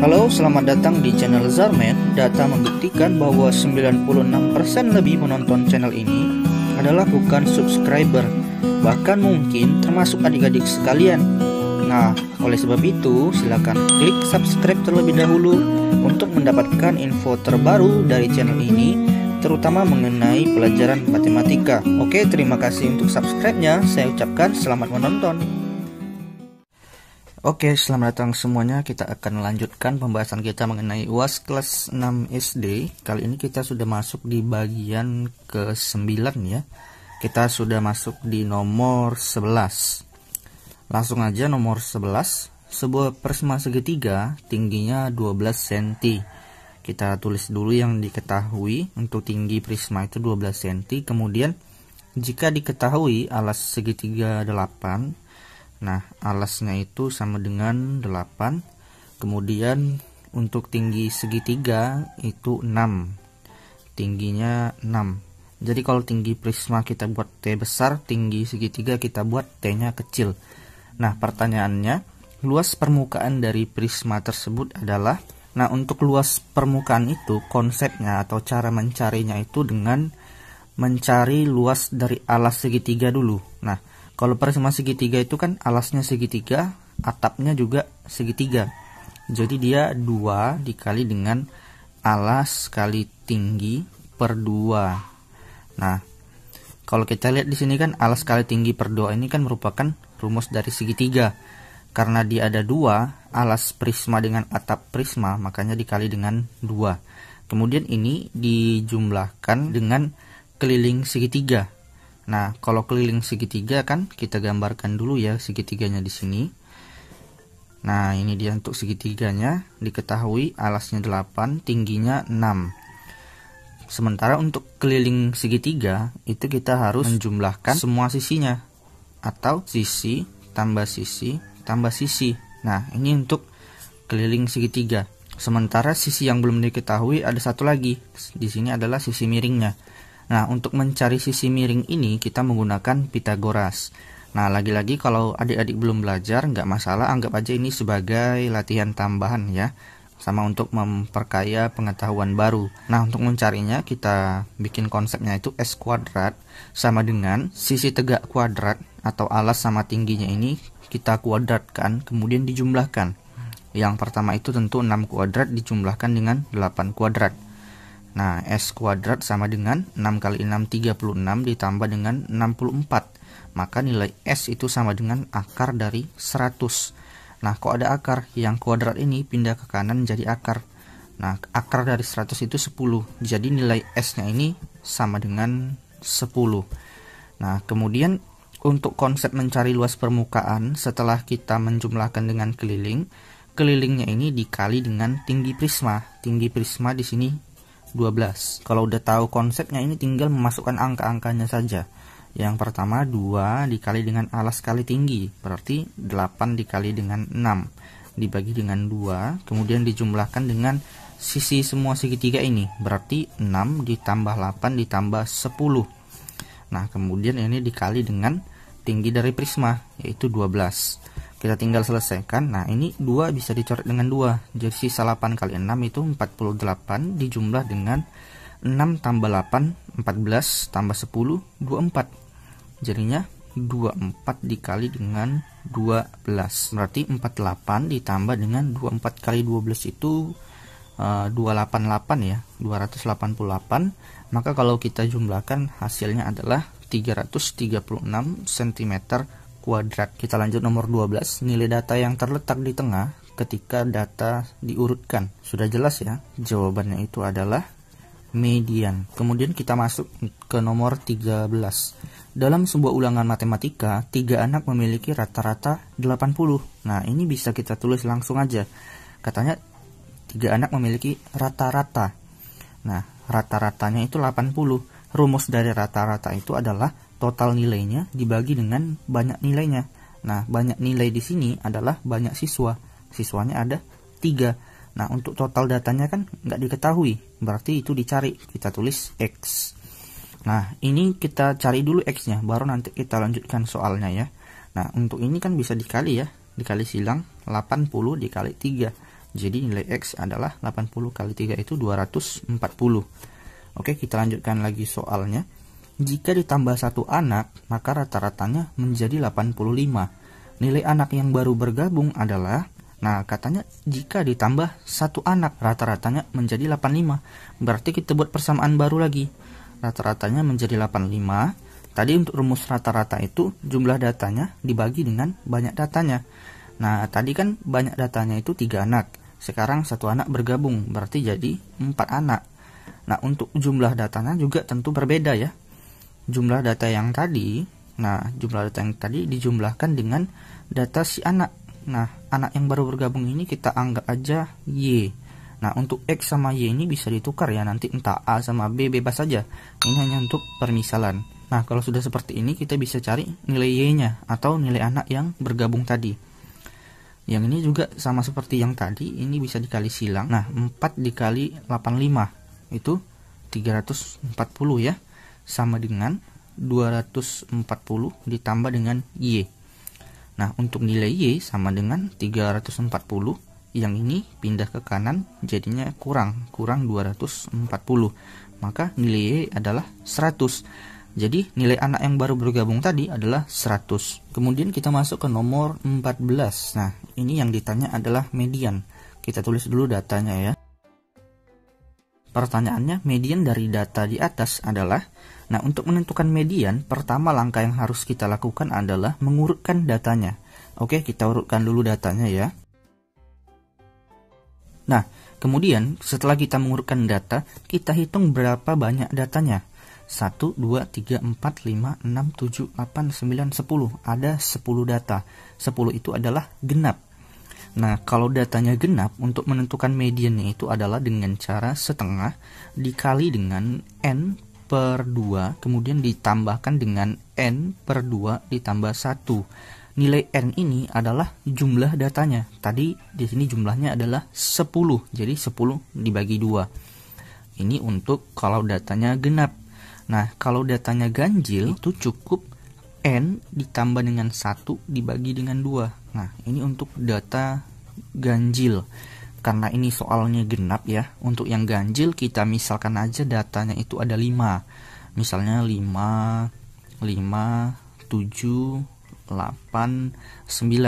Halo, selamat datang di channel Zarmen. Data membuktikan bahwa 96% lebih menonton channel ini adalah bukan subscriber, bahkan mungkin termasuk adik-adik sekalian. Nah, oleh sebab itu, silakan klik subscribe terlebih dahulu untuk mendapatkan info terbaru dari channel ini, terutama mengenai pelajaran matematika. Oke, terima kasih untuk subscribe-nya. Saya ucapkan selamat menonton. Oke, selamat datang semuanya. Kita akan lanjutkan pembahasan kita mengenai UAS kelas 6 SD. Kali ini kita sudah masuk di bagian ke-9 ya. Kita sudah masuk di nomor 11. Langsung aja nomor 11. Sebuah persma segitiga tingginya 12 cm. Kita tulis dulu yang diketahui untuk tinggi prisma itu 12 cm. Kemudian jika diketahui alas segitiga 8 Nah, alasnya itu sama dengan 8. Kemudian untuk tinggi segitiga itu 6. Tingginya 6. Jadi kalau tinggi prisma kita buat T besar, tinggi segitiga kita buat T-nya kecil. Nah, pertanyaannya, luas permukaan dari prisma tersebut adalah Nah, untuk luas permukaan itu konsepnya atau cara mencarinya itu dengan mencari luas dari alas segitiga dulu. Nah, kalau prisma segitiga itu kan alasnya segitiga, atapnya juga segitiga. Jadi dia dua dikali dengan alas kali tinggi per dua. Nah, kalau kita lihat di sini kan alas kali tinggi per dua ini kan merupakan rumus dari segitiga. Karena dia ada dua alas prisma dengan atap prisma, makanya dikali dengan dua. Kemudian ini dijumlahkan dengan keliling segitiga Nah, kalau keliling segitiga kan kita gambarkan dulu ya segitiganya di sini. Nah, ini dia untuk segitiganya, diketahui alasnya 8, tingginya 6. Sementara untuk keliling segitiga itu kita harus menjumlahkan semua sisinya atau sisi tambah sisi tambah sisi. Nah, ini untuk keliling segitiga. Sementara sisi yang belum diketahui ada satu lagi. Di sini adalah sisi miringnya. Nah, untuk mencari sisi miring ini kita menggunakan Pitagoras. Nah, lagi-lagi kalau adik-adik belum belajar, nggak masalah, anggap aja ini sebagai latihan tambahan ya. Sama untuk memperkaya pengetahuan baru. Nah, untuk mencarinya kita bikin konsepnya itu S kuadrat sama dengan sisi tegak kuadrat atau alas sama tingginya ini kita kuadratkan, kemudian dijumlahkan. Yang pertama itu tentu 6 kuadrat dijumlahkan dengan 8 kuadrat. Nah, S kuadrat sama dengan 6 kali 6 36 ditambah dengan 64. Maka nilai S itu sama dengan akar dari 100. Nah, kok ada akar? Yang kuadrat ini pindah ke kanan jadi akar. Nah, akar dari 100 itu 10. Jadi nilai S-nya ini sama dengan 10. Nah, kemudian untuk konsep mencari luas permukaan setelah kita menjumlahkan dengan keliling, kelilingnya ini dikali dengan tinggi prisma. Tinggi prisma di sini 12. Kalau udah tahu konsepnya ini tinggal memasukkan angka-angkanya saja. Yang pertama 2 dikali dengan alas kali tinggi, berarti 8 dikali dengan 6 dibagi dengan 2, kemudian dijumlahkan dengan sisi semua segitiga ini, berarti 6 ditambah 8 ditambah 10. Nah, kemudian ini dikali dengan tinggi dari prisma, yaitu 12 kita tinggal selesaikan nah ini 2 bisa dicoret dengan 2 jadi sisa 8 kali 6 itu 48 dijumlah dengan 6 tambah 8 14 tambah 10 24 jadinya 24 dikali dengan 12 berarti 48 ditambah dengan 24 kali 12 itu uh, eh, 288 ya 288 maka kalau kita jumlahkan hasilnya adalah 336 cm kuadrat. Kita lanjut nomor 12, nilai data yang terletak di tengah ketika data diurutkan. Sudah jelas ya? Jawabannya itu adalah median. Kemudian kita masuk ke nomor 13. Dalam sebuah ulangan matematika, tiga anak memiliki rata-rata 80. Nah, ini bisa kita tulis langsung aja. Katanya tiga anak memiliki rata-rata. Nah, rata-ratanya itu 80. Rumus dari rata-rata itu adalah total nilainya dibagi dengan banyak nilainya. Nah, banyak nilai di sini adalah banyak siswa. Siswanya ada tiga. Nah, untuk total datanya kan nggak diketahui. Berarti itu dicari. Kita tulis X. Nah, ini kita cari dulu X-nya. Baru nanti kita lanjutkan soalnya ya. Nah, untuk ini kan bisa dikali ya. Dikali silang 80 dikali 3. Jadi nilai X adalah 80 kali 3 itu 240. Oke, kita lanjutkan lagi soalnya. Jika ditambah satu anak, maka rata-ratanya menjadi 85. Nilai anak yang baru bergabung adalah Nah, katanya jika ditambah satu anak, rata-ratanya menjadi 85. Berarti kita buat persamaan baru lagi. Rata-ratanya menjadi 85. Tadi untuk rumus rata-rata itu jumlah datanya dibagi dengan banyak datanya. Nah, tadi kan banyak datanya itu tiga anak. Sekarang satu anak bergabung, berarti jadi empat anak. Nah, untuk jumlah datanya juga tentu berbeda ya jumlah data yang tadi nah jumlah data yang tadi dijumlahkan dengan data si anak nah anak yang baru bergabung ini kita anggap aja Y nah untuk X sama Y ini bisa ditukar ya nanti entah A sama B bebas saja ini hanya untuk permisalan nah kalau sudah seperti ini kita bisa cari nilai Y nya atau nilai anak yang bergabung tadi yang ini juga sama seperti yang tadi, ini bisa dikali silang. Nah, 4 dikali 85 itu 340 ya sama dengan 240 ditambah dengan Y. Nah, untuk nilai Y sama dengan 340, yang ini pindah ke kanan jadinya kurang, kurang 240. Maka nilai Y adalah 100. Jadi nilai anak yang baru bergabung tadi adalah 100. Kemudian kita masuk ke nomor 14. Nah, ini yang ditanya adalah median. Kita tulis dulu datanya ya. Pertanyaannya, median dari data di atas adalah Nah, untuk menentukan median, pertama langkah yang harus kita lakukan adalah mengurutkan datanya. Oke, kita urutkan dulu datanya ya. Nah, kemudian setelah kita mengurutkan data, kita hitung berapa banyak datanya. 1, 2, 3, 4, 5, 6, 7, 8, 9, 10. Ada 10 data. 10 itu adalah genap. Nah, kalau datanya genap, untuk menentukan mediannya itu adalah dengan cara setengah dikali dengan n per 2, kemudian ditambahkan dengan n per 2 ditambah 1. Nilai n ini adalah jumlah datanya. Tadi di sini jumlahnya adalah 10, jadi 10 dibagi 2. Ini untuk kalau datanya genap. Nah, kalau datanya ganjil itu cukup n ditambah dengan 1 dibagi dengan 2 nah ini untuk data ganjil karena ini soalnya genap ya untuk yang ganjil kita misalkan aja datanya itu ada 5 misalnya 5 5 7 8 9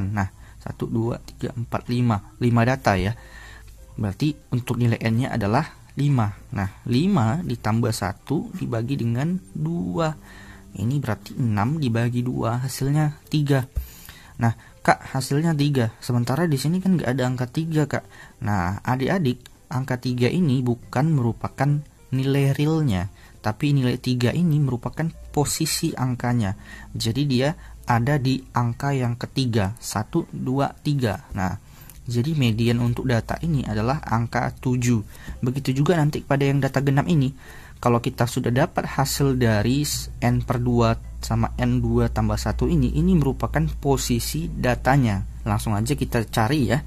nah 1 2 3 4 5 5 data ya berarti untuk nilai n nya adalah 5 nah 5 ditambah 1 dibagi dengan 2 ini berarti 6 dibagi 2 hasilnya 3 nah kak hasilnya 3 sementara di sini kan nggak ada angka 3 kak nah adik-adik angka 3 ini bukan merupakan nilai realnya tapi nilai 3 ini merupakan posisi angkanya jadi dia ada di angka yang ketiga 1, 2, 3 nah jadi median untuk data ini adalah angka 7 begitu juga nanti pada yang data genap ini kalau kita sudah dapat hasil dari N per 2 sama N2 tambah 1 ini, ini merupakan posisi datanya. Langsung aja kita cari ya.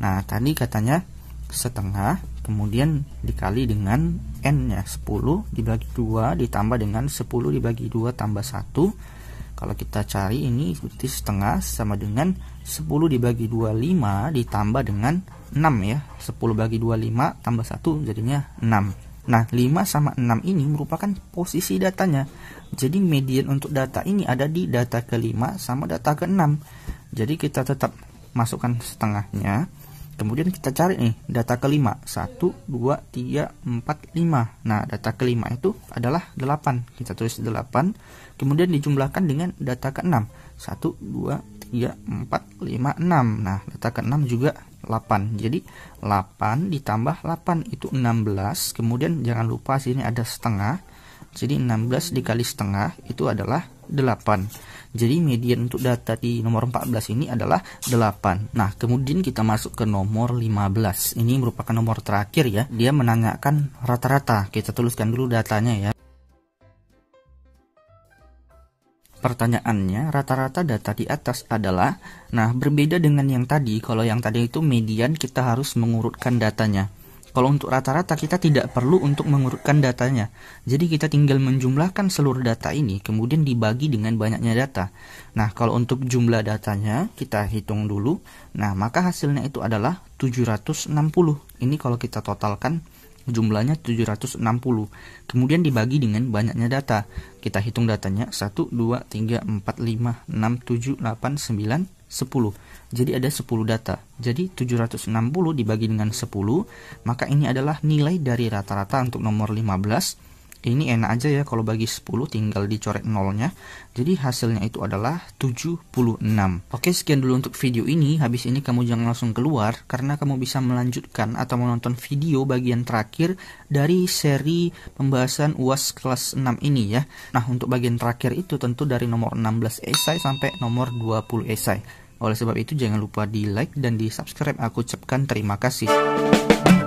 Nah, tadi katanya setengah, kemudian dikali dengan N-nya 10 dibagi 2 ditambah dengan 10 dibagi 2 tambah 1 kalau kita cari ini ikuti setengah sama dengan 10 dibagi 25 ditambah dengan 6 ya 10 bagi 25 tambah 1 jadinya 6 Nah, 5 sama 6 ini merupakan posisi datanya. Jadi median untuk data ini ada di data kelima sama data ke-6. Jadi kita tetap masukkan setengahnya. Kemudian kita cari nih data kelima. 1 2 3 4 5. Nah, data kelima itu adalah 8. Kita tulis 8, kemudian dijumlahkan dengan data ke-6. 1 2 3 4 5 6. Nah, data ke-6 juga 8. Jadi 8 ditambah 8 itu 16. Kemudian jangan lupa sini ada setengah. Jadi 16 dikali setengah itu adalah 8. Jadi median untuk data di nomor 14 ini adalah 8. Nah, kemudian kita masuk ke nomor 15. Ini merupakan nomor terakhir ya. Dia menanyakan rata-rata. Kita tuliskan dulu datanya ya. Pertanyaannya, rata-rata data di atas adalah, nah berbeda dengan yang tadi, kalau yang tadi itu median kita harus mengurutkan datanya. Kalau untuk rata-rata kita tidak perlu untuk mengurutkan datanya. Jadi kita tinggal menjumlahkan seluruh data ini, kemudian dibagi dengan banyaknya data. Nah, kalau untuk jumlah datanya kita hitung dulu. Nah, maka hasilnya itu adalah 760. Ini kalau kita totalkan jumlahnya 760. Kemudian dibagi dengan banyaknya data. Kita hitung datanya 1 2 3 4 5 6 7 8 9 10. Jadi ada 10 data. Jadi 760 dibagi dengan 10, maka ini adalah nilai dari rata-rata untuk nomor 15 ini enak aja ya kalau bagi 10 tinggal dicoret nolnya jadi hasilnya itu adalah 76 oke sekian dulu untuk video ini habis ini kamu jangan langsung keluar karena kamu bisa melanjutkan atau menonton video bagian terakhir dari seri pembahasan UAS kelas 6 ini ya nah untuk bagian terakhir itu tentu dari nomor 16 esai sampai nomor 20 esai oleh sebab itu jangan lupa di like dan di subscribe aku ucapkan terima kasih